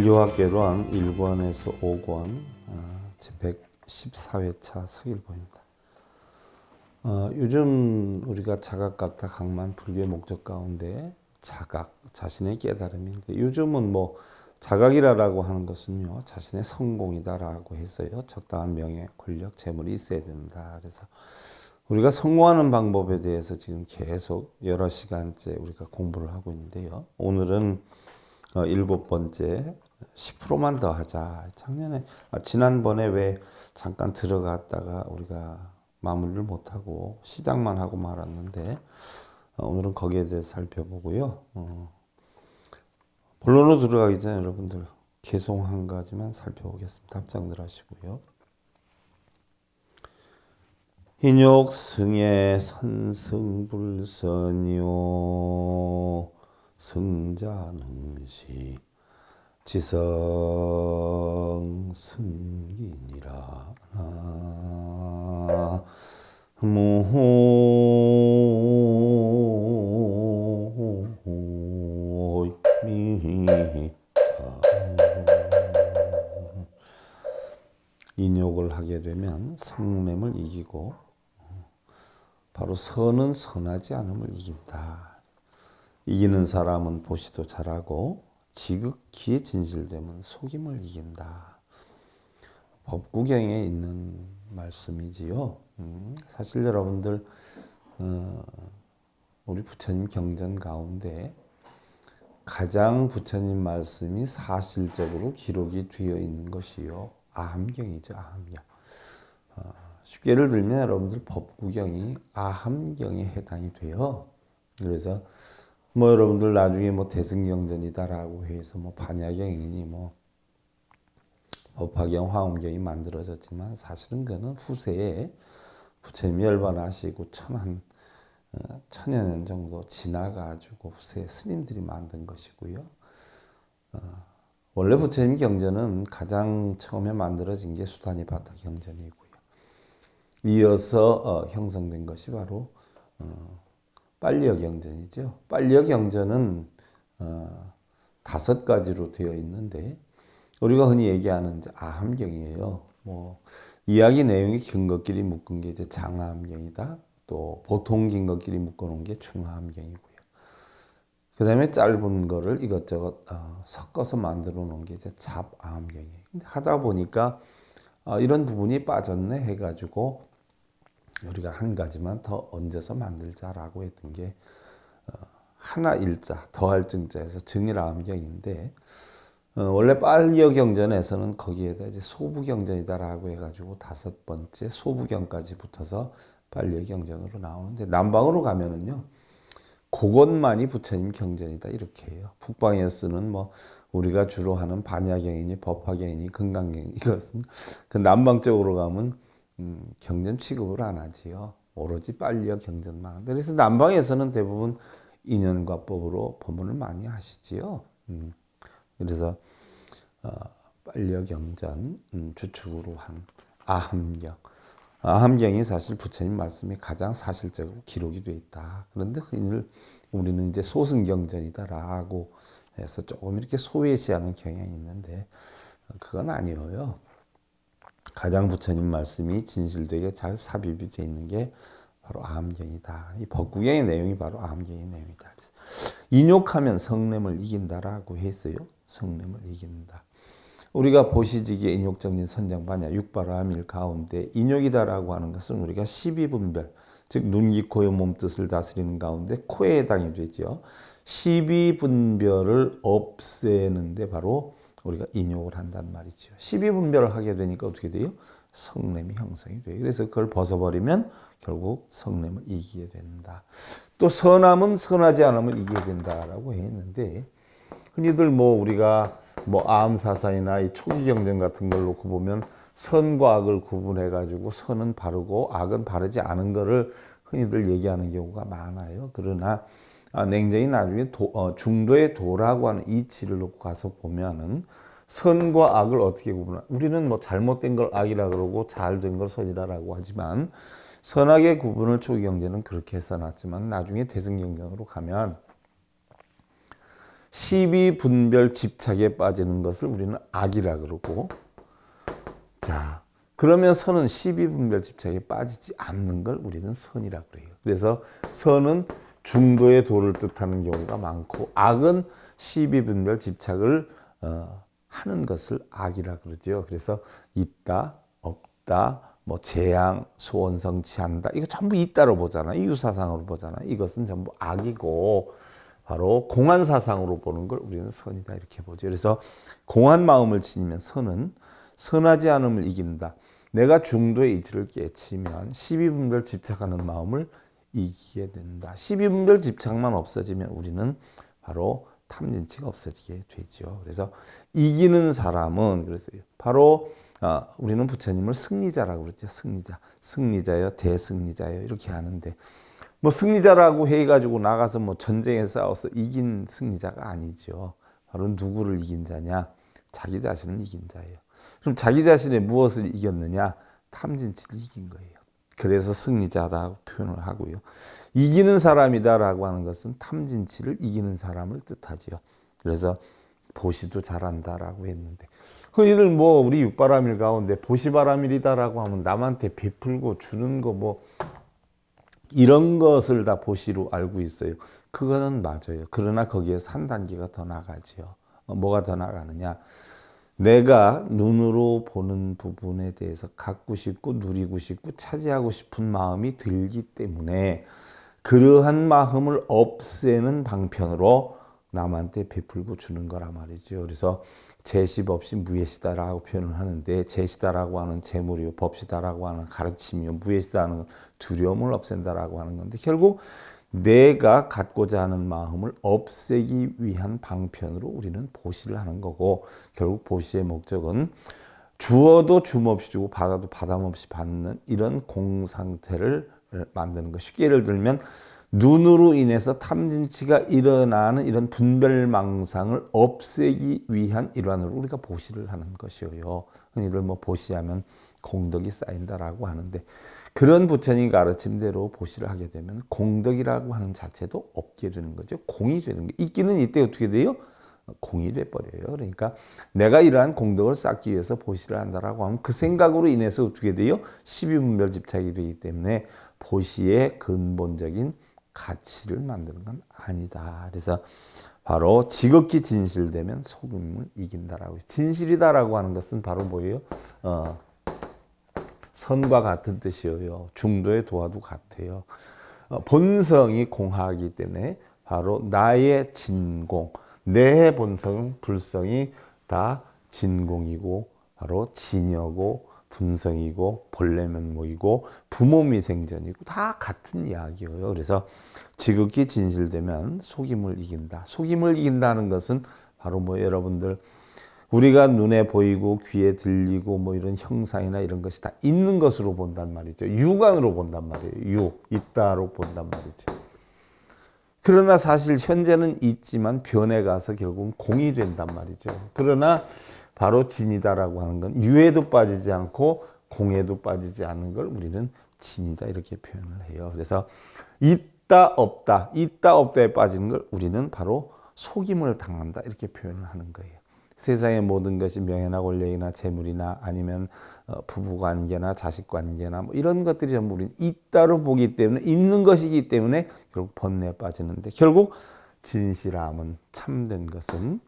근류와 계로왕 1권에서 5권 제 114회차 서일보입니다. 어, 요즘 우리가 자각각타 강만 불교의 목적 가운데 자각, 자신의 깨달음인데 요즘은 뭐 자각이라고 하는 것은요 자신의 성공이다라고 해서요 적당한 명예, 권력, 재물이 있어야 된다. 그래서 우리가 성공하는 방법에 대해서 지금 계속 여러 시간째 우리가 공부를 하고 있는데요. 오늘은 어, 일곱 번째 10%만 더 하자. 작년에 아, 지난번에 왜 잠깐 들어갔다가 우리가 마무리를 못하고 시작만 하고 말았는데 어, 오늘은 거기에 대해서 살펴보고요. 어, 본론으로 들어가기 전에 여러분들 개송 한 가지만 살펴보겠습니다. 답장들 하시고요. 인욕 승의 선승불선이요 승자능시 지성승이니라 모 인욕을 하게 되면 성냄을 이기고 바로 선은 선하지 않음을 이긴다. 이기는 사람은 보시도 잘하고 지극히 진실되면 속임을 이긴다. 법구경에 있는 말씀이지요. 음, 사실 여러분들 어, 우리 부처님 경전 가운데 가장 부처님 말씀이 사실적으로 기록이 되어 있는 것이요. 아함경이죠. 아함경. 어, 쉽게 예를 들면 여러분들 법구경이 아함경에 해당이 돼요. 그래서 뭐 여러분들 나중에 뭐 대승경전이다라고 해서 뭐 반야경이니 뭐 법화경, 화엄경이 만들어졌지만 사실은 그는 후세에 부처님 열반하시고 천한 어, 천여 년 정도 지나가지고 후세 스님들이 만든 것이고요. 어, 원래 부처님 경전은 가장 처음에 만들어진 게 수단이 바다 경전이고요. 이어서 어, 형성된 것이 바로 빨리어 경전이죠. 빨리어 경전은 어, 다섯 가지로 되어 있는데 우리가 흔히 얘기하는 아함경이에요. 뭐 이야기 내용이 긴 것끼리 묶은 게 이제 장하함경이다. 또 보통 긴 것끼리 묶어놓은 게 중하함경이고요. 그 다음에 짧은 거를 이것저것 어, 섞어서 만들어 놓은 게 이제 잡아함경이에요. 하다 보니까 어, 이런 부분이 빠졌네 해가지고 우리가 한 가지만 더 얹어서 만들자라고 했던 게 어, 하나 일자 더할 증자에서 증일암경인데 어, 원래 빨리어 경전에서는 거기에다 이제 소부 경전이다라고 해가지고 다섯 번째 소부 경까지 붙어서 빨리어 경전으로 나오는데 남방으로 가면은요 그것만이 부처님 경전이다 이렇게 해요 북방에 쓰는 뭐 우리가 주로 하는 반야경이니 법화경이니 금강경이니 이것은 그 남방 쪽으로 가면 음, 경전 취급을 안 하지요. 오로지 빨리와 경전만. 그래서 남방에서는 대부분 인연과 법으로 법문을 많이 하시지요. 음, 그래서 어, 빨리와 경전 음, 주축으로 한 아함경. 아함경이 사실 부처님 말씀이 가장 사실적으로 기록이 돼 있다. 그런데 흔히들 그 우리는 이제 소승경전이다라고 해서 조금 이렇게 소외시하는 경향이 있는데 그건 아니에요. 가장 부처님 말씀이 진실되게 잘 삽입이 되어 있는 게 바로 암경이다. 이 법구경의 내용이 바로 암경의 내용이다. 인욕하면 성냄을 이긴다라고 했어요. 성냄을 이긴다. 우리가 보시지기에 인욕정진 선장반야 육바라밀 가운데 인욕이다라고 하는 것은 우리가 12분별 즉 눈기 코의 몸뜻을 다스리는 가운데 코에 해당이 되죠. 12분별을 없애는데 바로 우리가 인용을 한단 말이죠. 12분별을 하게 되니까 어떻게 돼요? 성냄이 형성이 돼요. 그래서 그걸 벗어버리면 결국 성냄을 이기게 된다. 또 선함은 선하지 않음을 이기게 된다라고 했는데 흔히들 뭐 우리가 뭐 암사상이나 이 초기 경쟁 같은 걸 놓고 보면 선과 악을 구분해 가지고 선은 바르고 악은 바르지 않은 거를 흔히들 얘기하는 경우가 많아요. 그러나 아, 냉전이 나중에 도, 어, 중도의 도라고 하는 이치를 놓고 가서 보면은 선과 악을 어떻게 구분하 우리는 뭐 잘못된 걸 악이라 그러고 잘된 걸 선이라고 하지만 선악의 구분을 초경제는 그렇게 써놨지만 나중에 대승경경으로 가면 시비 분별 집착에 빠지는 것을 우리는 악이라 그러고 자 그러면 선은 시비 분별 집착에 빠지지 않는 걸 우리는 선이라 그래요. 그래서 선은 중도의 도를 뜻하는 경우가 많고 악은 시비 분별 집착을 어, 하는 것을 악이라 그러지 그래서 있다, 없다, 뭐 재앙, 소원성취한다. 이거 전부 있다로 보잖아. 이유사상으로 보잖아. 이것은 전부 악이고 바로 공한 사상으로 보는 걸 우리는 선이다 이렇게 보죠. 그래서 공한 마음을 지니면 선은 선하지 않음을 이긴다. 내가 중도의 이치를 깨치면 시비분별 집착하는 마음을 이기게 된다. 12분별 집착만 없어지면 우리는 바로 탐진치가 없어지게 되죠. 그래서 이기는 사람은 그래서 바로 아, 우리는 부처님을 승리자라고 그랬죠. 승리자, 승리자요, 대승리자요 이렇게 하는데 뭐 승리자라고 해가지고 나가서 뭐 전쟁에 싸워서 이긴 승리자가 아니죠. 바로 누구를 이긴 자냐? 자기 자신을 이긴 자예요. 그럼 자기 자신의 무엇을 이겼느냐? 탐진치를 이긴 거예요. 그래서 승리자라고 표현을 하고요. 이기는 사람이다라고 하는 것은 탐진치를 이기는 사람을 뜻하지요. 그래서 보시도 잘한다라고 했는데 흔히들 뭐 우리 육바람일 가운데 보시바람일이다라고 하면 남한테 베풀고 주는 거 뭐 이런 것을 다 보시로 알고 있어요. 그거는 맞아요. 그러나 거기에서 단계가 더 나가지요. 어, 뭐가 더 나가느냐? 내가 눈으로 보는 부분에 대해서 갖고 싶고 누리고 싶고 차지하고 싶은 마음이 들기 때문에 그러한 마음을 없애는 방편으로 남한테 베풀고 주는 거란 말이죠. 그래서 제십 없이 무예시다라고 표현을 하는데 제시다라고 하는 재물이요, 법시다라고 하는 가르침이요, 무예시다는 두려움을 없앤다라고 하는 건데 결국 내가 갖고자 하는 마음을 없애기 위한 방편으로 우리는 보시를 하는 거고 결국 보시의 목적은 주어도 줌 없이 주고 받아도 받음 없이 받는 이런 공상태를 만드는 것. 쉽게 예를 들면 눈으로 인해서 탐진치가 일어나는 이런 분별망상을 없애기 위한 일환으로 우리가 보시를 하는 것이요. 이를 뭐 보시하면 공덕이 쌓인다라고 하는데 그런 부처님 가르침대로 보시를 하게 되면 공덕이라고 하는 자체도 없게 되는 거죠. 공이 되는 거. 있기는 이때 어떻게 돼요? 공이 돼버려요. 그러니까 내가 이러한 공덕을 쌓기 위해서 보시를 한다라고 하면 그 생각으로 인해서 어떻게 돼요? 12분별 집착이 되기 때문에 보시의 근본적인 가치를 만드는 건 아니다. 그래서 바로 지극히 진실되면 소금을 이긴다라고 진실이다라고 하는 것은 바로 뭐예요? 어, 선과 같은 뜻이에요. 중도의 도화도 같아요. 어, 본성이 공하기 때문에 바로 나의 진공, 내 본성, 불성이 다 진공이고 바로 진여고 분성이고 벌레면목이고 부모미생전이고 다 같은 이야기예요. 그래서 지극히 진실되면 속임을 이긴다. 속임을 이긴다는 것은 바로 뭐 여러분들 우리가 눈에 보이고 귀에 들리고 뭐 이런 형상이나 이런 것이 다 있는 것으로 본단 말이죠. 육안으로 본단 말이에요. 육, 있다로 본단 말이죠. 그러나 사실 현재는 있지만 변해가서 결국은 공이 된단 말이죠. 그러나 바로 진이다라고 하는 건 유에도 빠지지 않고 공에도 빠지지 않는 걸 우리는 진이다 이렇게 표현을 해요. 그래서 있다 없다 있다 없다에 빠지는 걸 우리는 바로 속임을 당한다 이렇게 표현을 하는 거예요. 세상의 모든 것이 명예나 권력이나 재물이나 아니면 어, 부부관계나 자식관계나 뭐 이런 것들이 전부 우리 있다로 보기 때문에 있는 것이기 때문에 결국 번뇌에 빠지는데 결국 진실함은 참된 것은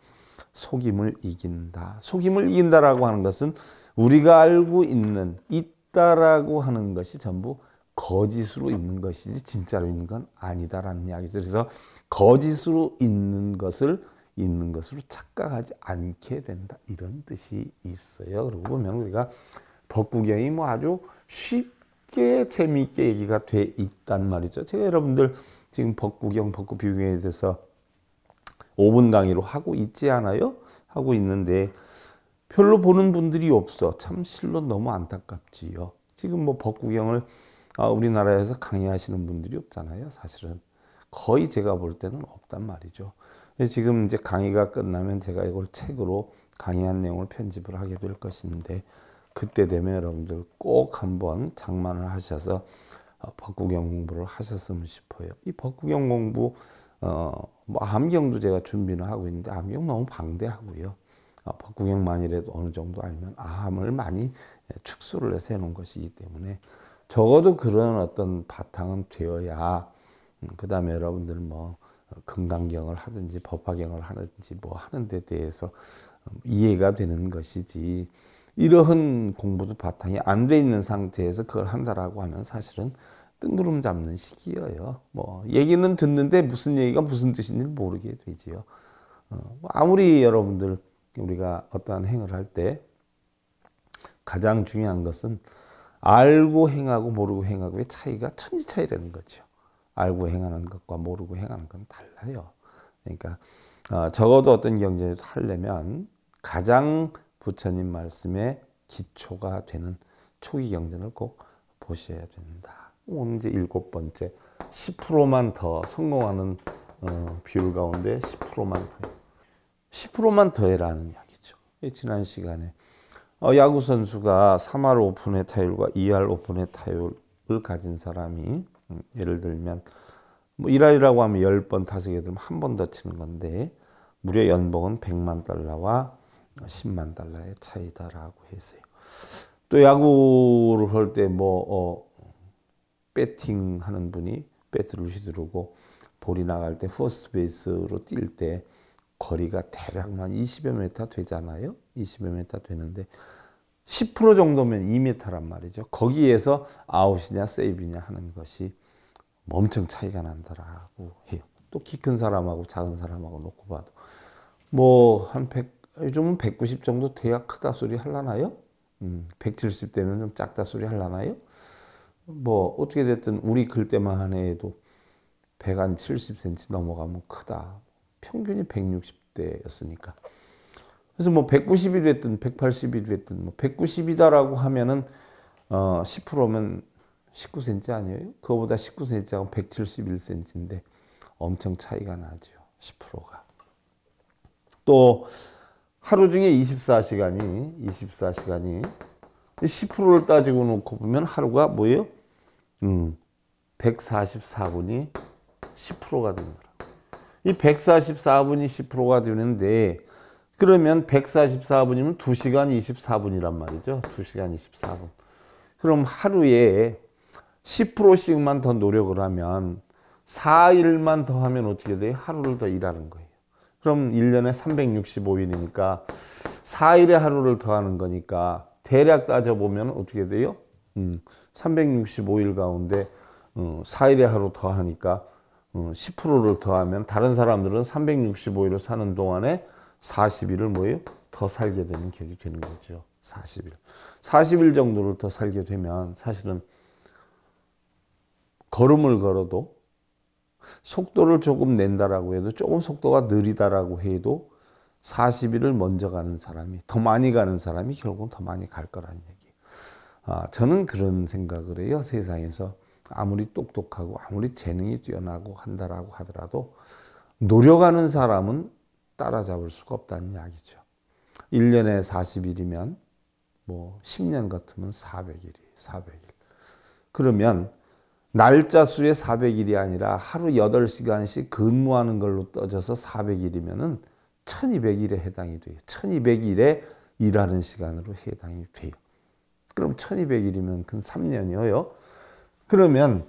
속임을 이긴다. 속임을 이긴다라고 하는 것은 우리가 알고 있는 있다라고 하는 것이 전부 거짓으로 있는 것이지 진짜로 있는 건 아니다라는 이야기죠. 그래서 거짓으로 있는 것을 있는 것으로 착각하지 않게 된다. 이런 뜻이 있어요. 그러고 보면 우리가 법구경이 뭐 아주 쉽게 재미있게 얘기가 돼 있단 말이죠. 제가 여러분들 지금 법구경, 법구 비경에 대해서 5분 강의로 하고 있지 않아요? 하고 있는데 별로 보는 분들이 없어. 참 실로 너무 안타깝지요. 지금 뭐 법구경을 아, 우리나라에서 강의하시는 분들이 없잖아요. 사실은 거의 제가 볼 때는 없단 말이죠. 지금 이제 강의가 끝나면 제가 이걸 책으로 강의한 내용을 편집을 하게 될 것인데 그때 되면 여러분들 꼭 한번 장만을 하셔서 어, 법구경 공부를 하셨으면 싶어요. 이 법구경 공부 어, 뭐 암경도 제가 준비는 하고 있는데 암경 너무 방대하고요. 어, 법구경만이라도 어느 정도 알면 암을 많이 예, 축소를 해서 해놓은 것이기 때문에 적어도 그런 어떤 바탕은 되어야 음, 그 다음에 여러분들 뭐 금강경을 하든지 법화경을 하든지 뭐 하는 데 대해서 음, 이해가 되는 것이지 이러한 공부도 바탕이 안 돼 있는 상태에서 그걸 한다라고 하면 사실은 뜬구름 잡는 시기예요. 뭐 얘기는 듣는데 무슨 얘기가 무슨 뜻인지 모르게 되지요. 어, 아무리 여러분들 우리가 어떠한 행을 할 때 가장 중요한 것은 알고 행하고 모르고 행하고의 차이가 천지 차이라는 거죠. 알고 행하는 것과 모르고 행하는 건 달라요. 그러니까 어, 적어도 어떤 경제를 하려면 가장 부처님 말씀의 기초가 되는 초기 경전을 꼭 보셔야 된다. 이제 일곱 번째 10%만 더 성공하는 어, 비율 가운데 10%만 더 10%만 더해라는 이야기죠. 지난 시간에 어, 야구 선수가 3할 5푼의 타율과 2할 5푼의 타율을 가진 사람이 예를 들면 뭐일할이라고 하면 10번 다섯 개 들면 한 번 더 치는 건데 무려 연봉은 100만 달러와 10만 달러의 차이다라고 했어요. 또 야구를 할 때뭐 어, 배팅 하는 분이 배트루시 들어고 볼이 나갈 때 퍼스트 베이스로 뛸 때 거리가 대략만 20여 미터 되잖아요. 20여 미터 되는데 10% 정도면 2m란 말이죠. 거기에서 아웃이냐 세이브냐 하는 것이 엄청 차이가 난다라고 해요. 예. 또키 큰 사람하고 작은 사람하고 놓고 봐도 뭐한 100, 요즘은 190 정도 돼야 크다 소리 할라나요? 음, 170 되면 좀 작다 소리 할라나요? 뭐 어떻게 됐든 우리 클 때만 해도 100한 70cm 넘어가면 크다. 평균이 160대였으니까. 그래서 뭐 190이 됐든 180이 됐든 뭐 190이다라고 하면은 어 10%면 19cm 아니에요? 그거보다 19cm하고 171cm인데 엄청 차이가 나죠. 10%가. 또 하루 중에 24시간이 24시간이 10%를 따지고 놓고 보면 하루가 뭐예요? 음, 144분이 10%가 되는 거라. 이 144분이 10%가 되는데 그러면 144분이면 2시간 24분이란 말이죠. 2시간 24분. 그럼 하루에 10%씩만 더 노력을 하면 4일만 더 하면 어떻게 돼요? 하루를 더 일하는 거예요. 그럼 1년에 365일이니까 4일에 하루를 더 하는 거니까 대략 따져보면 어떻게 돼요? 음, 365일 가운데 음, 어, 4일에 하루 더 하니까 음, 어, 10%를 더하면 다른 사람들은 365일을 사는 동안에 40일을 뭐예요? 더 살게 되는 격이 되는 거죠. 40일. 40일 정도를 더 살게 되면 사실은 걸음을 걸어도 속도를 조금 낸다라고 해도 조금 속도가 느리다라고 해도 40일을 먼저 가는 사람이 더 많이 가는 사람이 결국은 더 많이 갈 거라는 얘기. 아, 저는 그런 생각을 해요. 세상에서 아무리 똑똑하고 아무리 재능이 뛰어나고 한다라고 하더라도 노력하는 사람은 따라잡을 수가 없다는 이야기죠. 1년에 40일이면 뭐 10년 같으면 400일이 400일. 그러면 날짜 수의 400일이 아니라 하루 8시간씩 근무하는 걸로 떠져서 4 0 0일이면 1200일에 해당이 돼요. 1200일에 일하는 시간으로 해당이 돼요. 그럼 1200일이면 근 3년이에요. 그러면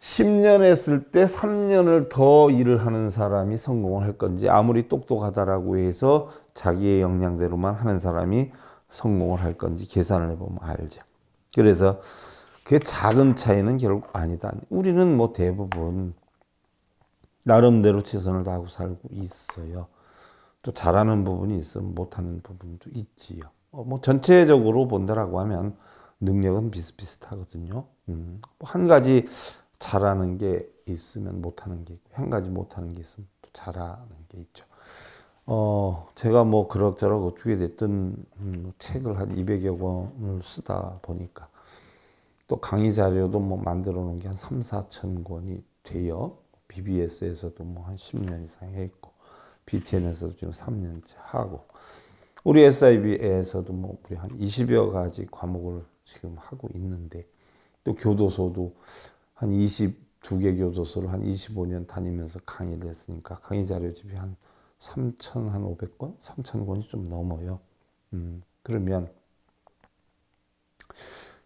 10년 했을 때 3년을 더 일을 하는 사람이 성공을 할 건지 아무리 똑똑하다라고 해서 자기의 역량대로만 하는 사람이 성공을 할 건지 계산을 해보면 알죠. 그래서 그게 작은 차이는 결국 아니다. 우리는 뭐 대부분 나름대로 최선을 다하고 살고 있어요. 또 잘하는 부분이 있으면 못하는 부분도 있지요. 어, 뭐 전체적으로 본다라고 하면 능력은 비슷비슷하거든요. 음. 뭐 한 가지 잘하는 게 있으면 못하는 게 있고, 한 가지 못하는 게 있으면 또 잘하는 게 있죠. 어, 제가 뭐 그럭저럭 어떻게 됐든 음, 책을 한 200여 권을 쓰다 보니까 또 강의 자료도 뭐 만들어 놓은 게 한 3, 4천 권이 되어 BBS에서도 뭐 한 10년 이상 했고 BTN에서도 지금 3년째 하고 우리 SIB에서도 뭐 우리 한 20여 가지 과목을 지금 하고 있는데 또 교도소도 한 22개 교도소를 한 25년 다니면서 강의를 했으니까 강의 자료집이 한3 500권, 3 0 0 0 권이 좀 넘어요. 음, 그러면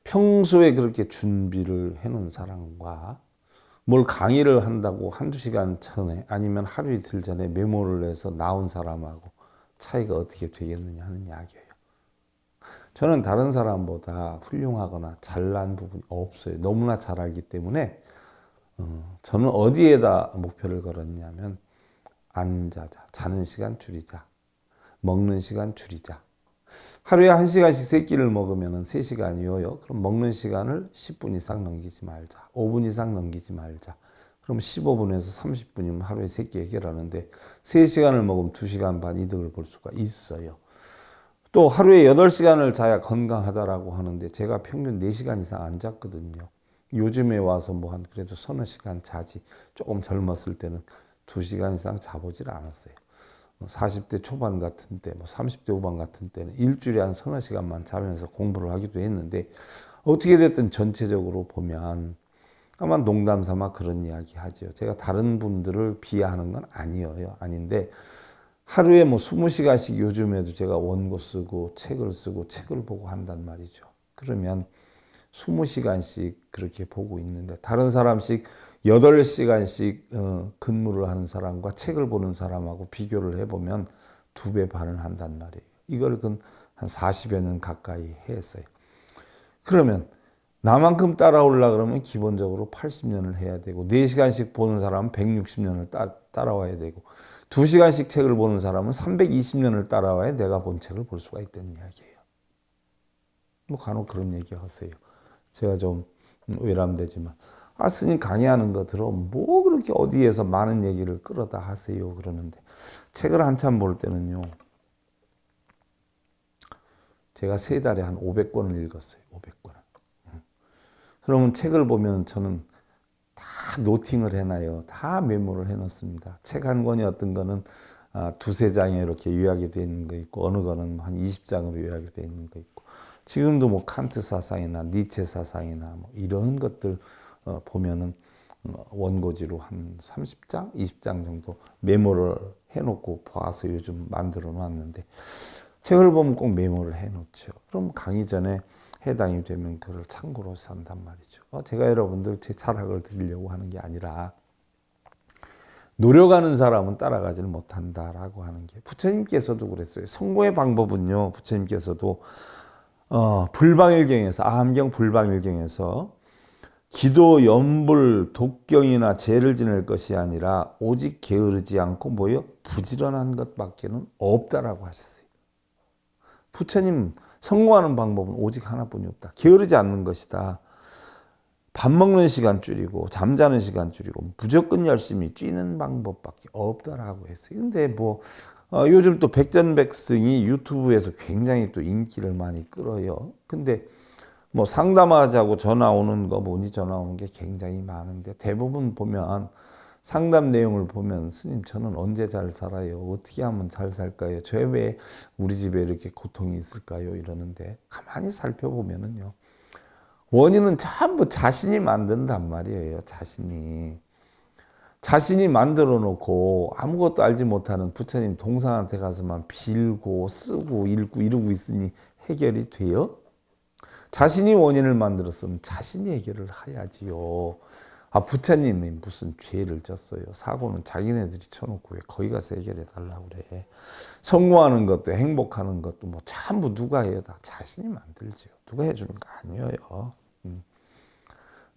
평소에 그렇게 준비를 해놓은 사람과 뭘 강의를 한다고 한두 시간 전에 아니면 하루 이틀 전에 메모를 해서 나온 사람하고 차이가 어떻게 되겠느냐 하는 이야기예요. 저는 다른 사람보다 훌륭하거나 잘난 부분이 없어요. 너무나 잘하기 때문에 어, 저는 어디에다 목표를 걸었냐면 앉아자, 자는 시간 줄이자, 먹는 시간 줄이자, 하루에 1시간씩 새끼를 먹으면 3시간이요. 그럼 먹는 시간을 10분 이상 넘기지 말자. 5분 이상 넘기지 말자. 그럼 15분에서 30분이면 하루에 새끼 해결하는데 3시간을 먹으면 2시간 반 이득을 볼 수가 있어요. 또 하루에 8시간을 자야 건강하다라고 하는데 제가 평균 4시간 이상 안 잤거든요. 요즘에 와서 뭐 한 그래도 서너 시간 자지 조금 젊었을 때는 2시간 이상 자보질 않았어요. 40대 뭐 초반 같은 때, 뭐 30대 후반 같은 때는 일주일에 한 서너 시간만 자면서 공부를 하기도 했는데 어떻게 됐든 전체적으로 보면 아마 농담 삼아 그런 이야기 하죠 제가 다른 분들을 비하하는 건 아니에요. 아닌데 하루에 뭐 20시간씩 요즘에도 제가 원고 쓰고 책을 쓰고 책을 보고 한단 말이죠. 그러면 20시간씩 그렇게 보고 있는데 다른 사람씩 8시간씩 어, 근무를 하는 사람과 책을 보는 사람하고 비교를 해보면 두 배 반을 한단 말이에요. 이걸 그 한 40여 년 가까이 했어요. 그러면 나만큼 따라올라 그러면 기본적으로 80년을 해야 되고 4시간씩 보는 사람은 160년을 따, 따라와야 되고 2시간씩 책을 보는 사람은 320년을 따라와야 내가 본 책을 볼 수가 있다는 이야기예요. 뭐 간혹 그런 얘기 하세요. 제가 좀 음, 외람되지만 스님 강의하는 거 들어 뭐 그렇게 어디에서 많은 얘기를 끌어다 하세요 그러는데 책을 한참 볼 때는요 제가 세 달에 한 500권을 읽었어요 500권을 그러면 책을 보면 저는 다 노팅을 해놔요 다 메모를 해놓습니다 책 한 권이 어떤 거는 아, 두세 장에 이렇게 요약이 되어 있는 거 있고 어느 거는 한 20장으로 요약이 되어 있는 거 있고 지금도 뭐 칸트 사상이나 니체 사상이나 뭐 이런 것들 어, 보면은 음, 원고지로 한 30장, 20장 정도 메모를 해놓고 봐서 요즘 만들어 놨는데 책을 보면 꼭 메모를 해놓죠. 그럼 강의 전에 해당이 되면 그걸 참고로 산단 말이죠. 어, 제가 여러분들 제 자락을 드리려고 하는 게 아니라 노력하는 사람은 따라가지를 못한다라고 하는 게 부처님께서도 그랬어요. 성공의 방법은요. 부처님께서도 어, 불방일경에서 아함경 불방일경에서 기도 연불 독경이나 죄를 지낼 것이 아니라 오직 게으르지 않고 모여 부지런한 것밖에는 없다라고 하셨어요. 부처님 성공하는 방법은 오직 하나뿐이 없다. 게으르지 않는 것이다. 밥 먹는 시간 줄이고 잠자는 시간 줄이고 무조건 열심히 뛰는 방법밖에 없다라고 했어요. 근데 뭐 어, 요즘 또 백전백승이 유튜브에서 굉장히 또 인기를 많이 끌어요. 근데 뭐 상담하자고 전화 오는 거 보니 뭐 전화 오는 게 굉장히 많은데 대부분 보면 상담 내용을 보면 스님 저는 언제 잘 살아요? 어떻게 하면 잘 살까요? 저 왜 우리 집에 이렇게 고통이 있을까요? 이러는데 가만히 살펴보면은요. 원인은 전부 자신이 만든단 말이에요. 자신이. 자신이 만들어 놓고 아무것도 알지 못하는 부처님 동상한테 가서만 빌고 쓰고 읽고 이러고 있으니 해결이 돼요? 자신이 원인을 만들었으면 자신이 해결을 해야지요. 아, 부처님이 무슨 죄를 졌어요. 사고는 자기네들이 쳐놓고 왜 거기 가서 해결해 달라고 그래. 성공하는 것도 행복하는 것도 뭐 전부 누가 해요? 다 자신이 만들죠. 누가 해주는 거 아니에요. 음.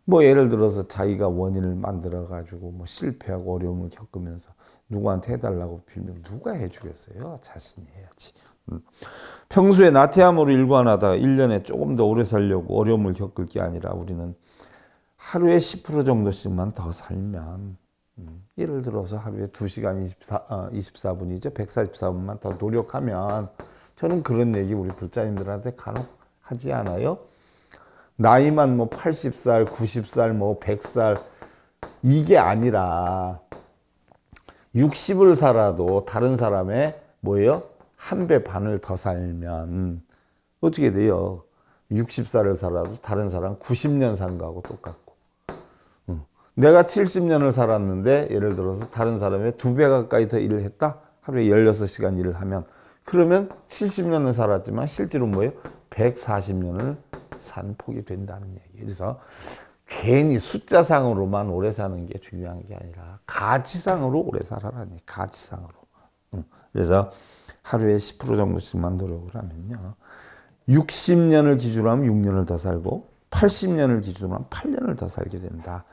뭐 예를 들어서 자기가 원인을 만들어 가지고 뭐 실패하고 어려움을 겪으면서 누구한테 해달라고 빌면 누가 해주겠어요? 자신이 해야지. 평소에 나태함으로 일관 하다가 1년에 조금 더 오래 살려고 어려움을 겪을 게 아니라 우리는 하루에 10% 정도씩만 더 살면 음, 예를 들어서 하루에 2시간 24, 24분이죠. 144분만 더 노력하면 저는 그런 얘기 우리 불자님들한테 간혹 하지 않아요. 나이만 뭐 80살, 90살, 뭐 100살 이게 아니라 60을 살아도 다른 사람의 뭐예요? 한배 반을 더 살면 어떻게 돼요? 60살을 살아도 다른 사람 90년 산 거하고 똑같고 내가 70년을 살았는데 예를 들어서 다른 사람의 두 배 가까이 더 일을 했다? 하루에 16시간 일을 하면 그러면 70년을 살았지만 실제로 뭐예요? 140년을 산 폭이 된다는 얘기 그래서 괜히 숫자상으로만 오래 사는 게 중요한 게 아니라 가치상으로 오래 살아라니 가치상으로 그래서 하루에 10% 정도씩만 노력을 하면요. 60년을 기준으로 하면 6년을 더 살고 80년을 기준으로 하면 8년을 더 살게 된다.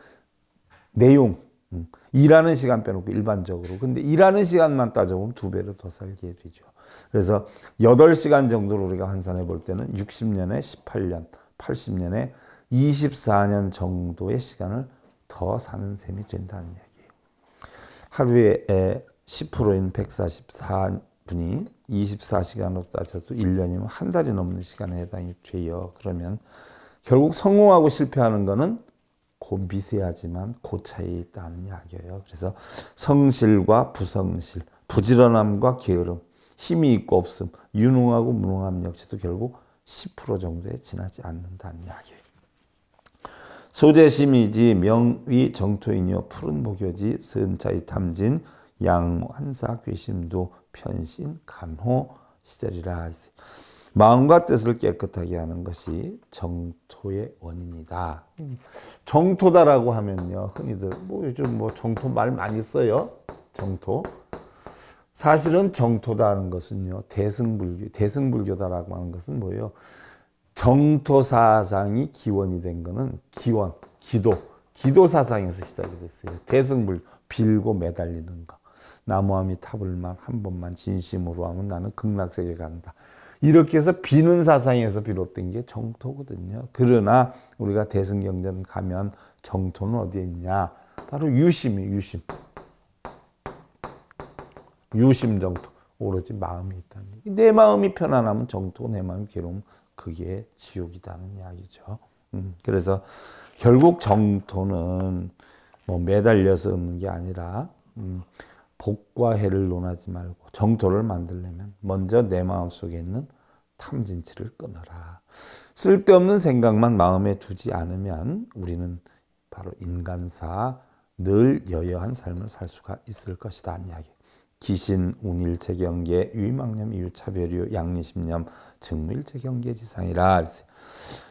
내용. 음. 일하는 시간 빼놓고 일반적으로. 근데 일하는 시간만 따져보면 두 배로 더 살게 되죠. 그래서 8시간 정도로 우리가 환산해 볼 때는 60년에 18년, 80년에 24년 정도의 시간을 더 사는 셈이 된다는 얘기예요. 하루에 10%인 144, 분이 24시간으로 따져도 1년이면 한 달이 넘는 시간에 해당이 돼요. 그러면 결국 성공하고 실패하는 거는 고 미세하지만 고차이 있다는 이야기예요. 그래서 성실과 부성실, 부지런함과 게으름, 힘이 있고 없음, 유능하고 무능함 역시도 결국 10% 정도에 지나지 않는다는 이야기예요. 소재심이지 명위 정토이뇨 푸른 복여지 선차이 탐진 양환사 괴심도 편신, 간호 시절이라 했어요. 마음과 뜻을 깨끗하게 하는 것이 정토의 원인이다. 정토다라고 하면요. 흔히들 뭐 요즘 뭐 정토 말 많이 써요. 정토. 사실은 정토다는 것은요. 대승불교 대승불교다라고 하는 것은 뭐예요? 정토 사상이 기원이 된 거는 기원, 기도, 기도 사상에서 시작이 됐어요. 대승불 빌고 매달리는 거. 나무함이 타불만 한 번만 진심으로 하면 나는 극락세계 간다. 이렇게 해서 비는 사상에서 비롯된 게 정토거든요. 그러나 우리가 대승경전 가면 정토는 어디에 있냐? 바로 유심이 유심. 유심 정토. 오로지 마음이 있다는 얘기. 내 마음이 편안하면 정토, 내 마음이 괴로우면 그게 지옥이다는 이야기죠. 음, 그래서 결국 정토는 뭐 매달려서 얻는 게 아니라 음, 복과 해를 논하지 말고 정토를 만들려면 먼저 내 마음속에 있는 탐진치를 끊어라. 쓸데없는 생각만 마음에 두지 않으면 우리는 바로 인간사 늘 여여한 삶을 살 수가 있을 것이다. 이야기. 기신, 운일, 재경계, 유망념 이유차별유, 양리심념, 증무일체 경계지상이라.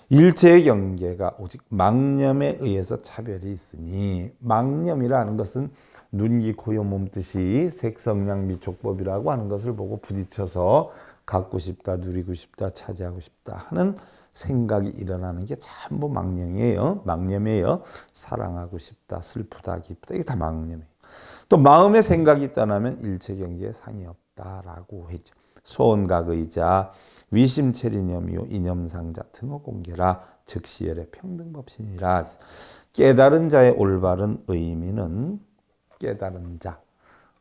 일체의 경계가 오직 망념에 의해서 차별이 있으니 망념이라는 것은 눈기 코요 몸뜻이 색성량 미촉법이라고 하는 것을 보고 부딪혀서 갖고 싶다, 누리고 싶다, 차지하고 싶다 하는 생각이 일어나는 게 전부 망령이에요. 망념이에요. 사랑하고 싶다, 슬프다, 기쁘다 이게 다 망념이에요. 또 마음의 생각이 떠나면 일체 경계에 상이 없다라고 했죠. 소원각의자 위심체리념이요 이념상자 등어 공개라 즉시열의 평등법신이라 깨달은 자의 올바른 의미는 깨달은 자,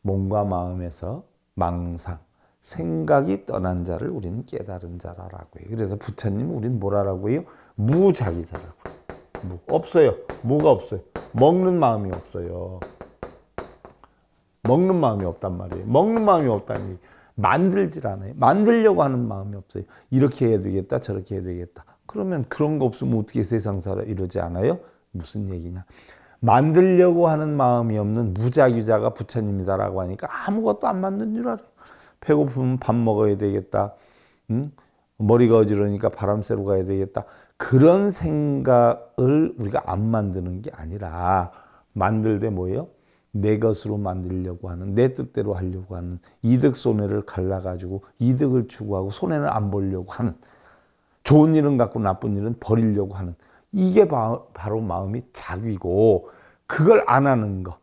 몸과 마음에서 망상, 생각이 떠난 자를 우리는 깨달은 자라라고 해요. 그래서 부처님 우린 뭐라라고 해요? 무자기자라고 해요. 무. 없어요. 뭐가 없어요? 먹는 마음이 없어요. 먹는 마음이 없단 말이에요. 먹는 마음이 없다는 얘기. 만들질 않아요. 만들려고 하는 마음이 없어요. 이렇게 해야 되겠다, 저렇게 해야 되겠다. 그러면 그런 거 없으면 어떻게 세상 살아 이러지 않아요? 무슨 얘기냐. 만들려고 하는 마음이 없는 무작위자가 부처님이다라고 하니까 아무것도 안 만든 줄 알아요. 배고프면 밥 먹어야 되겠다. 응? 머리가 어지러니까 바람 쐬러 가야 되겠다. 그런 생각을 우리가 안 만드는 게 아니라 만들되 뭐예요? 내 것으로 만들려고 하는 내 뜻대로 하려고 하는 이득 손해를 갈라 가지고 이득을 추구하고 손해는 안 보려고 하는 좋은 일은 갖고 나쁜 일은 버리려고 하는 이게 바로 마음이 자기고 그걸 안 하는 거,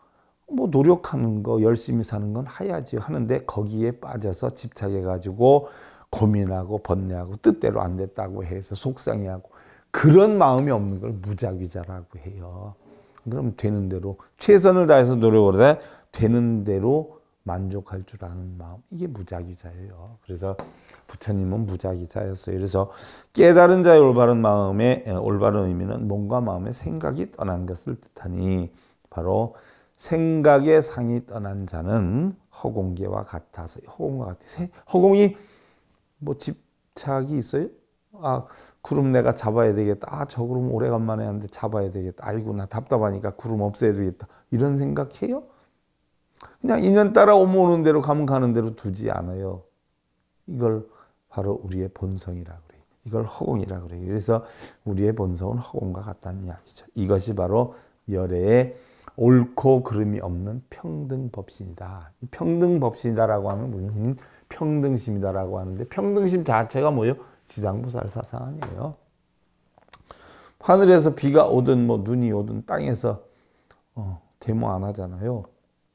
뭐 노력하는 거, 열심히 사는 건 해야지 하는데 거기에 빠져서 집착해가지고 고민하고 번뇌하고 뜻대로 안 됐다고 해서 속상해하고 그런 마음이 없는 걸 무작위자라고 해요. 그럼 되는 대로 최선을 다해서 노력을 해 되는 대로 만족할 줄 아는 마음 이게 무작위자예요. 그래서 부처님은 무작위자였어요. 그래서 깨달은 자의 올바른 마음의 올바른 의미는 몸과 마음의 생각이 떠난 것을 뜻하니 바로 생각의 상이 떠난 자는 허공계와 같아서 허공과 같아 허공이 뭐 집착이 있어요? 아 구름 내가 잡아야 되겠다. 아저 구름 오래간만에 하는데 잡아야 되겠다. 아이고 나 답답하니까 구름 없애야 되겠다. 이런 생각해요? 그냥 인연 따라 오모는 대로 가면 가는 대로 두지 않아요. 이걸 바로 우리의 본성이라고 그래요. 이걸 허공이라고 그래요. 그래서 우리의 본성은 허공과 같다는 이야기죠. 이것이 바로 열애의 옳고 그름이 없는 평등법신이다. 평등법신이다라고 하면 우리 평등심이다라고 하는데 평등심 자체가 뭐예요? 지장보살 사상 아니에요. 하늘에서 비가 오든 뭐 눈이 오든 땅에서 어, 데모 안 하잖아요.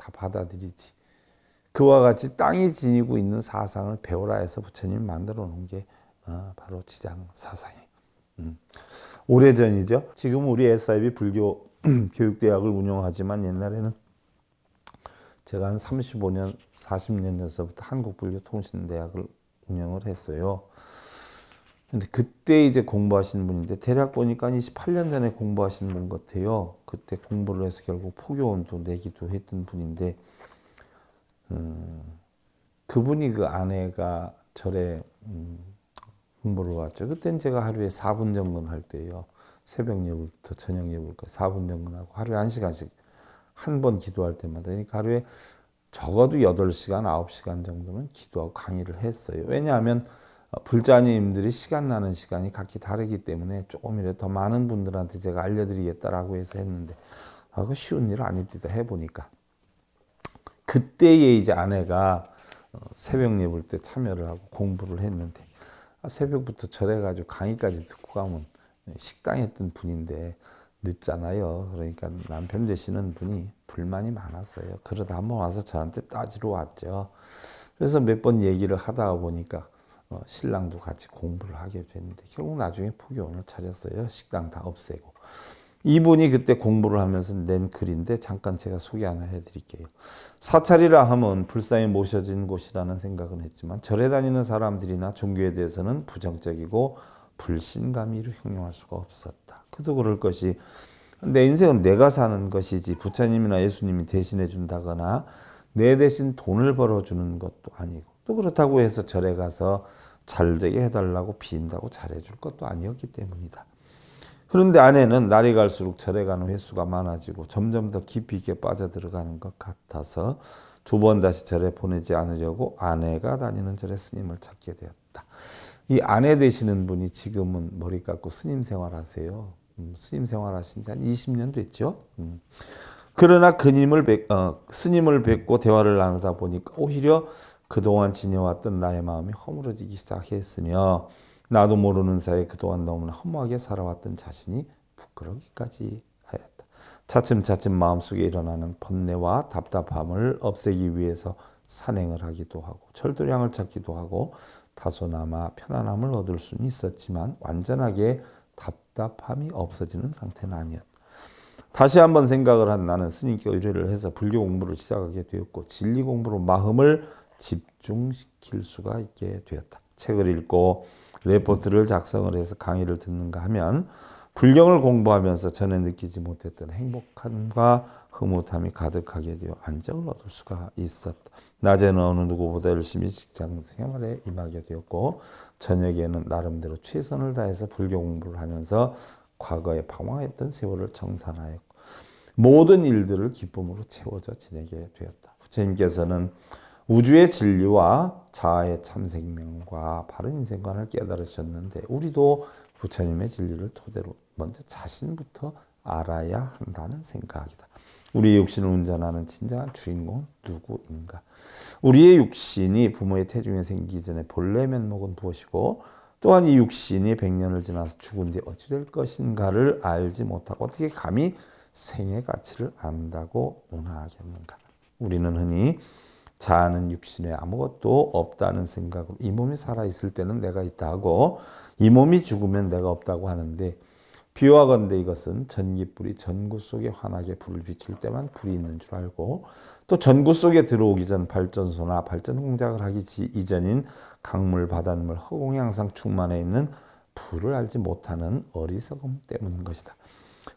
다 받아들이지. 그와 같이 땅이 지니고 있는 사상을 배우라 해서 부처님 만들어 놓은 게 어, 바로 지장 사상이에요. 음. 오래전이죠. 지금 우리 SIB 불교 교육대학을 운영하지만 옛날에는 제가 한 35년, 40년 전서부터 한국불교통신대학을 운영을 했어요. 근데 그때 이제 공부하시는 분인데 대략 보니까 28년 전에 공부하시는 분 같아요. 그때 공부를 해서 결국 포교원도 내기도 했던 분인데 음, 그분이 그 아내가 절에 음, 공부를 왔죠. 그땐 제가 하루에 4분 점검할 때예요. 새벽 예불부터 저녁 예불까지 4분 정도하고 하루에 1시간씩 한 번 기도할 때마다 그러니까 하루에 적어도 8시간, 9시간 정도는 기도하고 강의를 했어요. 왜냐하면 불자님들이 시간 나는 시간이 각기 다르기 때문에 조금이라도 더 많은 분들한테 제가 알려드리겠다라고 해서 했는데 아, 그 쉬운 일 아닙니다. 해보니까. 그때에 이제 아내가 어, 새벽 예불 때 참여를 하고 공부를 했는데 아, 새벽부터 절해가지고 강의까지 듣고 가면 식당에 했던 분인데 늦잖아요. 그러니까 남편 되시는 분이 불만이 많았어요. 그러다 한번 와서 저한테 따지러 왔죠. 그래서 몇 번 얘기를 하다 보니까 어, 신랑도 같이 공부를 하게 됐는데 결국 나중에 포교원을 차렸어요. 식당 다 없애고. 이분이 그때 공부를 하면서 낸 글인데 잠깐 제가 소개 하나 해드릴게요. 사찰이라 함은 불쌍히 모셔진 곳이라는 생각은 했지만 절에 다니는 사람들이나 종교에 대해서는 부정적이고 불신감이로 흉용할 수가 없었다. 그도 그럴 것이 내 인생은 내가 사는 것이지 부처님이나 예수님이 대신해 준다거나 내 대신 돈을 벌어주는 것도 아니고 또 그렇다고 해서 절에 가서 잘 되게 해달라고 빈다고 잘해줄 것도 아니었기 때문이다. 그런데 아내는 날이 갈수록 절에 가는 횟수가 많아지고 점점 더 깊이 있게 빠져들어가는 것 같아서 두 번 다시 절에 보내지 않으려고 아내가 다니는 절에 스님을 찾게 되었다. 이 아내 되시는 분이 지금은 머리 깎고 스님 생활하세요. 음, 스님 생활하신 지 한 20년 됐죠. 음. 그러나 그님을 뵙, 어, 스님을 뵙고 대화를 나누다 보니까 오히려 그동안 지내왔던 나의 마음이 허물어지기 시작했으며 나도 모르는 사이에 그동안 너무나 허무하게 살아왔던 자신이 부끄러기까지 하였다. 차츰차츰 마음속에 일어나는 번뇌와 답답함을 없애기 위해서 산행을 하기도 하고 철도량을 찾기도 하고 다소나마 편안함을 얻을 수는 있었지만 완전하게 답답함이 없어지는 상태는 아니었다. 다시 한번 생각을 한 나는 스님께 의뢰를 해서 불교 공부를 시작하게 되었고 진리 공부로 마음을 집중시킬 수가 있게 되었다. 책을 읽고 레포트를 작성을 해서 강의를 듣는가 하면 불경을 공부하면서 전에 느끼지 못했던 행복함과 흐뭇함이 가득하게 되어 안정을 얻을 수가 있었다. 낮에는 어느 누구보다 열심히 직장 생활에 임하게 되었고 저녁에는 나름대로 최선을 다해서 불교 공부를 하면서 과거에 방황했던 세월을 정산하였고 모든 일들을 기쁨으로 채워져 지내게 되었다. 부처님께서는 우주의 진리와 자아의 참 생명과 바른 인생관을 깨달으셨는데 우리도 부처님의 진리를 토대로 먼저 자신부터 알아야 한다는 생각이다. 우리의 육신을 운전하는 진정한 주인공은 누구인가? 우리의 육신이 부모의 태중에 생기 전에 본래 면목은 무엇이고 또한 이 육신이 100년을 지나서 죽은 뒤 어찌 될 것인가를 알지 못하고 어떻게 감히 생의 가치를 안다고 논하겠는가? 우리는 흔히 자는 육신에 아무것도 없다는 생각으로 이 몸이 살아있을 때는 내가 있다 하고 이 몸이 죽으면 내가 없다고 하는데 비유하건대 이것은 전기불이 전구 속에 환하게 불을 비출 때만 불이 있는 줄 알고 또 전구 속에 들어오기 전 발전소나 발전 공작을 하기 이전인 강물, 바닷물, 허공 향상 충만해 있는 불을 알지 못하는 어리석음 때문인 것이다.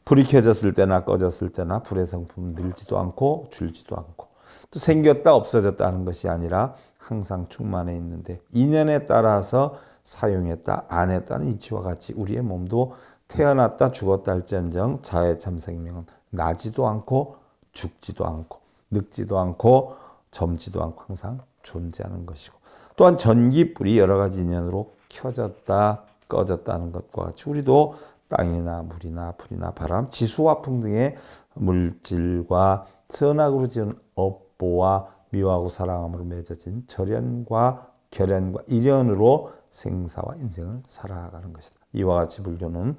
불이 켜졌을 때나 꺼졌을 때나 불의 성품은 늘지도 않고 줄지도 않고 또 생겼다 없어졌다 하는 것이 아니라 항상 충만해 있는데 인연에 따라서 사용했다 안 했다는 이치와 같이 우리의 몸도 태어났다 죽었다 할지언정 자의 참 생명은 나지도 않고 죽지도 않고 늙지도 않고 점지도 않고 항상 존재하는 것이고 또한 전기불이 여러 가지 인연으로 켜졌다 꺼졌다는 것과 같이 우리도 땅이나 물이나 풀이나 바람 지수와 풍 등의 물질과 선악으로 지은 업보와 미워하고 사랑함으로 맺어진 절연과 결연과 일연으로 생사와 인생을 살아가는 것이다. 이와 같이 불교는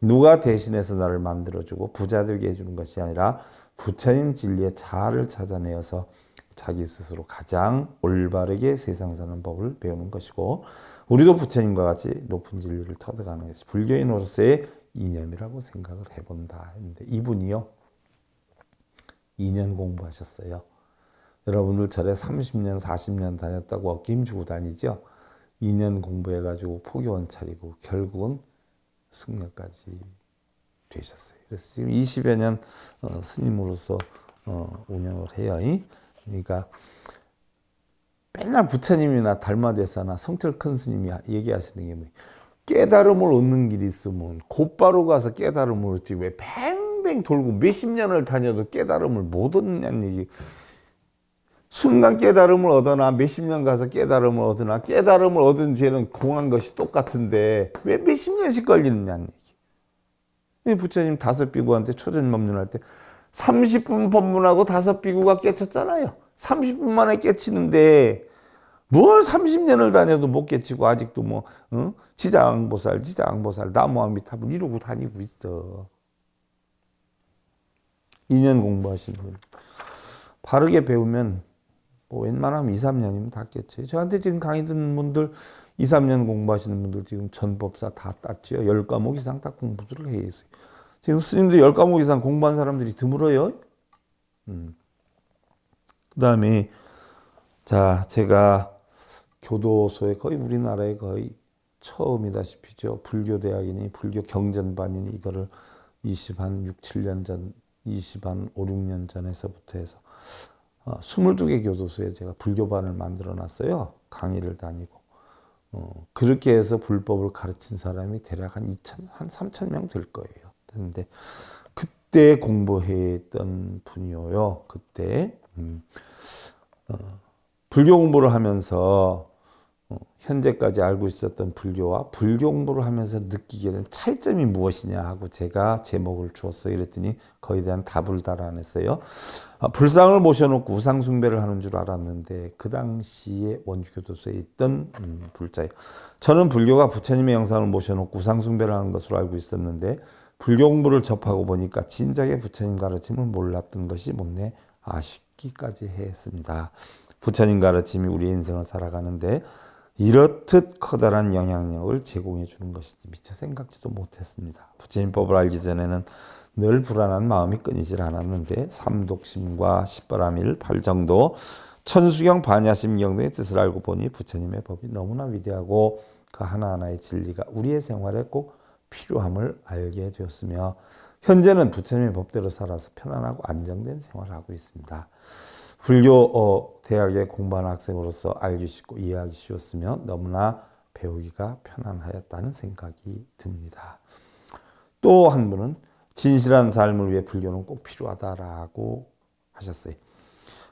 누가 대신해서 나를 만들어주고 부자되게 해주는 것이 아니라 부처님 진리의 자아를 찾아내어서 자기 스스로 가장 올바르게 세상 사는 법을 배우는 것이고 우리도 부처님과 같이 높은 진리를 터득하는 것이 불교인으로서의 이념이라고 생각을 해본다. 했는데 이분이요. 2년 공부하셨어요. 여러분들 절에 30년, 40년 다녔다고 어깨 힘주고 다니죠? 2년 공부해가지고 포교원 차리고 결국은 승려까지 되셨어요. 그래서 지금 20여 년 어, 스님으로서 어, 운영을 해요. 그러니까 맨날 부처님이나 달마대사나 성철 큰 스님이 얘기하시는 게뭐 깨달음을 얻는 길이 있으면 곧바로 가서 깨달음을 얻지 왜맨 뱅뱅 돌고 몇 십 년을 다녀도 깨달음을 못 얻는 얘기. 순간 깨달음을 얻어나 몇 십 년 가서 깨달음을 얻으나 깨달음을 얻은 뒤는 공한 것이 똑같은데 왜 몇 십 년씩 걸리느냐는 얘기. 부처님 다섯 비구한테 초전법문할 때 30분 법문하고 다섯 비구가 깨쳤잖아요. 30분 만에 깨치는데 뭘 30년을 다녀도 못 깨치고 아직도 뭐 어? 지장보살 지장보살 나무아미타불 이러고 다니고 있어. 2년 공부하시는 분. 바르게 배우면 뭐 웬만하면 2, 3년이면 닿겠지. 저한테 지금 강의 듣는 분들 2, 3년 공부하시는 분들 지금 전법사 다땄지 10과목 이상 다 공부를 해 있어요. 지금 스님들 10과목 이상 공부한 사람들이 드물어요. 음. 그 다음에 자 제가 교도소에 거의 우리나라에 거의 처음이다시피죠. 불교대학이니 불교 경전반이니 이거를 20한 6, 7년 전 20한 5, 6년 전에서부터 해서 22개 어, 교도소에 제가 불교반을 만들어 놨어요. 강의를 다니고. 어, 그렇게 해서 불법을 가르친 사람이 대략 한 2천, 한 3천 명 될 거예요. 근데 그때 공부했던 분이요. 그때 음, 어, 불교 공부를 하면서 현재까지 알고 있었던 불교와 불교 공부를 하면서 느끼게 된 차이점이 무엇이냐 하고 제가 제목을 주었어요. 이랬더니 거기에 대한 답을 달아냈어요. 아, 불상을 모셔놓고 우상 숭배를 하는 줄 알았는데 그 당시에 원주교도소에 있던 음, 불자예요. 저는 불교가 부처님의 영상을 모셔놓고 우상 숭배를 하는 것으로 알고 있었는데 불교 공부를 접하고 보니까 진작에 부처님 가르침을 몰랐던 것이 못내 아쉽기까지 했습니다. 부처님 가르침이 우리 인생을 살아가는데 이렇듯 커다란 영향력을 제공해 주는 것인지 미처 생각지도 못했습니다. 부처님법을 알기 전에는 늘 불안한 마음이 끊이질 않았는데 삼독심과 십바라밀, 팔정도, 천수경, 반야심경 등의 뜻을 알고 보니 부처님의 법이 너무나 위대하고 그 하나하나의 진리가 우리의 생활에 꼭 필요함을 알게 되었으며 현재는 부처님의 법대로 살아서 편안하고 안정된 생활을 하고 있습니다. 불교 어, 대학의 공부하는 학생으로서 알기 쉽고 이해하기 쉬웠으며 너무나 배우기가 편안하였다는 생각이 듭니다. 또 한 분은 진실한 삶을 위해 불교는 꼭 필요하다라고 하셨어요.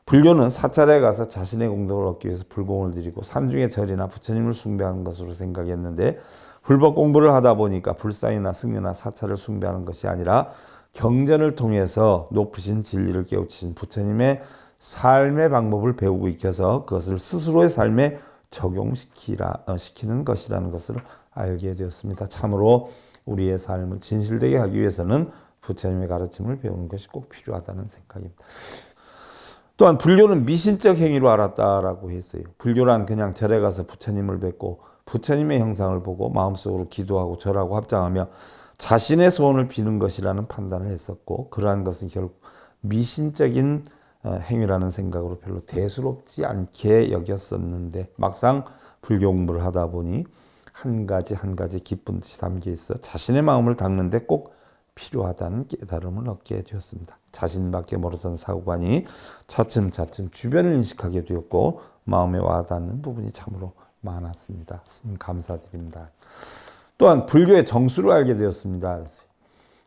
불교는 사찰에 가서 자신의 공덕을 얻기 위해서 불공을 드리고 산중의 절이나 부처님을 숭배하는 것으로 생각했는데 불법 공부를 하다 보니까 불상이나 승려나 사찰을 숭배하는 것이 아니라 경전을 통해서 높으신 진리를 깨우치신 부처님의 삶의 방법을 배우고 익혀서 그것을 스스로의 삶에 적용시키라 어, 시키는 것이라는 것을 알게 되었습니다. 참으로 우리의 삶을 진실되게 하기 위해서는 부처님의 가르침을 배우는 것이 꼭 필요하다는 생각입니다. 또한 불교는 미신적 행위로 알았다라고 했어요. 불교란 그냥 절에 가서 부처님을 뵙고 부처님의 형상을 보고 마음속으로 기도하고 절하고 합장하며 자신의 소원을 비는 것이라는 판단을 했었고 그러한 것은 결국 미신적인 어, 행위라는 생각으로 별로 대수롭지 않게 여겼었는데 막상 불교 공부를 하다 보니 한 가지 한 가지 기쁜 뜻이 담겨 있어 자신의 마음을 닦는데 꼭 필요하다는 깨달음을 얻게 되었습니다. 자신밖에 모르던 사고관이 차츰차츰 주변을 인식하게 되었고 마음에 와닿는 부분이 참으로 많았습니다. 스님 감사드립니다. 또한 불교의 정수를 알게 되었습니다.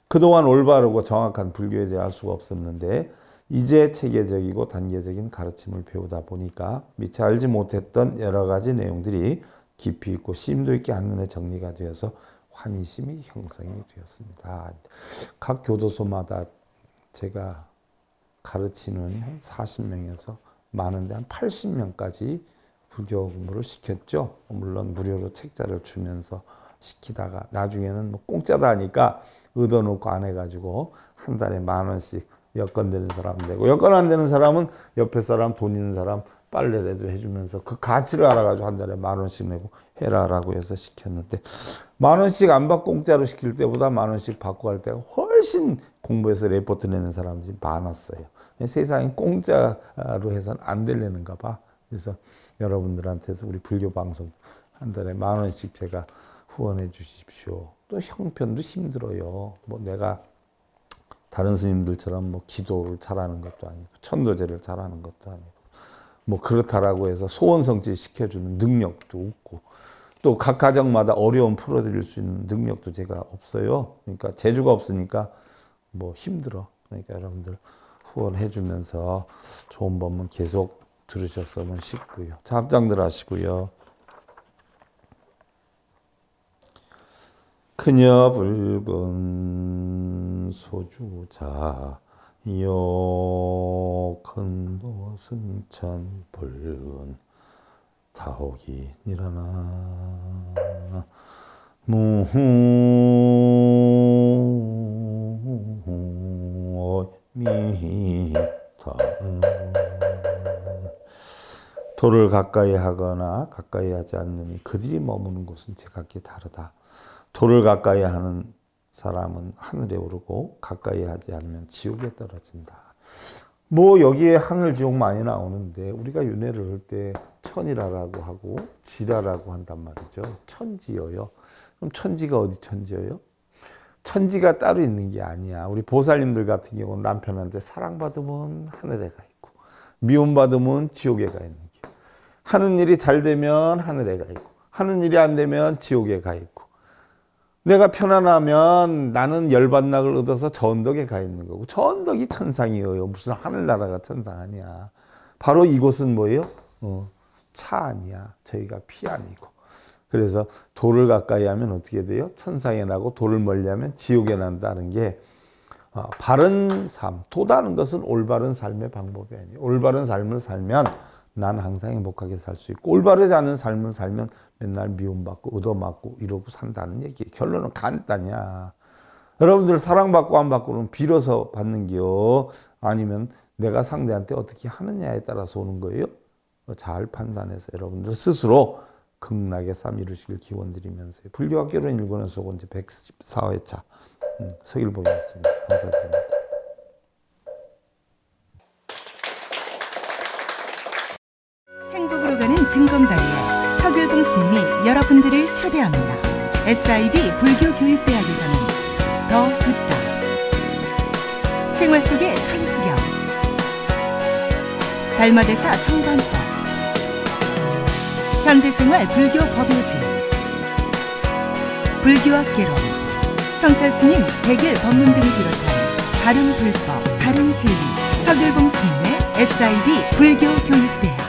그동안 올바르고 정확한 불교에 대해 알 수가 없었는데 이제 체계적이고 단계적인 가르침을 배우다 보니까 미처 알지 못했던 여러 가지 내용들이 깊이 있고 심도 있게 한눈에 정리가 되어서 환희심이 형성이 되었습니다. 각 교도소마다 제가 가르치는 한 40명에서 많은데 한 80명까지 부교 근무를 시켰죠. 물론 무료로 책자를 주면서 시키다가 나중에는 뭐 공짜다 니까 얻어놓고 안 해가지고 한 달에 만 원씩 여건 되는 사람 되고 여건 안 되는 사람은 옆에 사람 돈 있는 사람 빨래라도 해주면서 그 가치를 알아가지고 한 달에 만 원씩 내고 해라라고 해서 시켰는데 만 원씩 안 받고 공짜로 시킬 때보다 만 원씩 받고 할 때가 훨씬 공부해서 레포트 내는 사람들이 많았어요. 세상이 공짜로 해서는 안 되려는가 봐. 그래서 여러분들한테도 우리 불교 방송 한 달에 만 원씩 제가 후원해 주십시오. 또 형편도 힘들어요. 뭐 내가 다른 스님들처럼 뭐 기도를 잘하는 것도 아니고 천도제를 잘하는 것도 아니고 뭐 그렇다라고 해서 소원성취 시켜주는 능력도 없고 또 각 가정마다 어려움 풀어드릴 수 있는 능력도 제가 없어요. 그러니까 재주가 없으니까 뭐 힘들어. 그러니까 여러분들 후원해주면서 좋은 법문 계속 들으셨으면 싶고요. 자, 합장들 하시고요. 그녀 붉은 소주자여 큰 벗은 찬 붉은 타옥이니라나 무미타 도를 가까이 하거나 가까이 하지 않느니 그들이 머무는 곳은 제각기 다르다. 돌을 가까이 하는 사람은 하늘에 오르고 가까이 하지 않으면 지옥에 떨어진다. 뭐 여기에 하늘 지옥 많이 나오는데 우리가 윤회를 할 때 천이라라고 하고 지라라고 한단 말이죠. 천지여요. 그럼 천지가 어디 천지여요? 천지가 따로 있는 게 아니야. 우리 보살님들 같은 경우는 남편한테 사랑받으면 하늘에 가 있고 미움받으면 지옥에 가 있는 게 하는 일이 잘 되면 하늘에 가 있고 하는 일이 안 되면 지옥에 가 있고 내가 편안하면 나는 열반락을 얻어서 전덕에 가 있는 거고 전덕이 천상이에요. 무슨 하늘나라가 천상 아니야. 바로 이곳은 뭐예요? 어, 차 아니야. 저희가 피 아니고. 그래서 돌을 가까이 하면 어떻게 돼요? 천상에 나고 돌을 멀리 하면 지옥에 난다는 게 어, 바른 삶, 도다는 것은 올바른 삶의 방법이 아니에요. 올바른 삶을 살면 난 항상 행복하게 살 수 있고 올바르지 않은 삶을 살면 맨날 미움받고 얻어맞고 이러고 산다는 얘기 결론은 간단이야. 여러분들 사랑받고 안 받고는 빌어서 받는겨 아니면 내가 상대한테 어떻게 하느냐에 따라서 오는 거예요. 어, 잘 판단해서 여러분들 스스로 극락의 삶 이루시길 기원드리면서 불교학 결혼 일구는 소건제 114회차 음, 서일보였습니다. 감사드립니다. 여러분들을 초대합니다. SIB 불교교육대학이 저는 더 듣다. 생활 속의 천수경. 달마대사 성관법. 현대생활 불교 법요지. 불교학개론. 성찰스님 백일 법문 등을 비롯한 다른 불법, 다른 진리. 서들봉 스님의 SIB 불교교육대학.